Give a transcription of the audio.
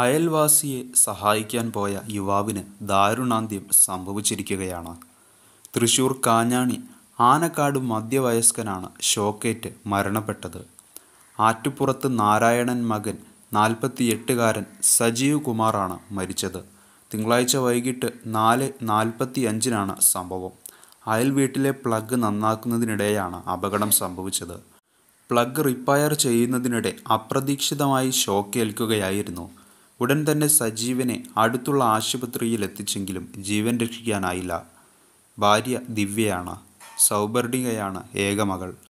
അയൽവാസിയെ സഹായിക്കാൻ പോയ യുവാവിന് ദാരുണാന്ത്യം സംഭവിച്ചിരിക്കുകയാണ് തൃശൂർ കാഞ്ഞാണി ആനക്കാട് മധ്യവയസ്കനാണ് ഷോക്കേറ്റ് മരണപ്പെട്ടത് ആറ്റുപുറത്ത് നാരായണൻ മകൻ നാൽപ്പത്തിയെട്ടുകാരൻ സജീവ് കുമാറാണ് മരിച്ചത് തിങ്കളാഴ്ച വൈകിട്ട് നാല് നാൽപ്പത്തി അഞ്ചിനാണ് സംഭവം അയൽ വീട്ടിലെ പ്ലഗ് നന്നാക്കുന്നതിനിടെയാണ് അപകടം സംഭവിച്ചത് പ്ലഗ് റിപ്പയർ ചെയ്യുന്നതിനിടെ അപ്രതീക്ഷിതമായി ഷോക്കേൽക്കുകയായിരുന്നു ഉടൻ തന്നെ സജീവനെ അടുത്തുള്ള ആശുപത്രിയിൽ എത്തിച്ചെങ്കിലും ജീവൻ രക്ഷിക്കാനായില്ല ഭാര്യ ദിവ്യയാണ് സൗവർണികയാണ് ഏകമകൾ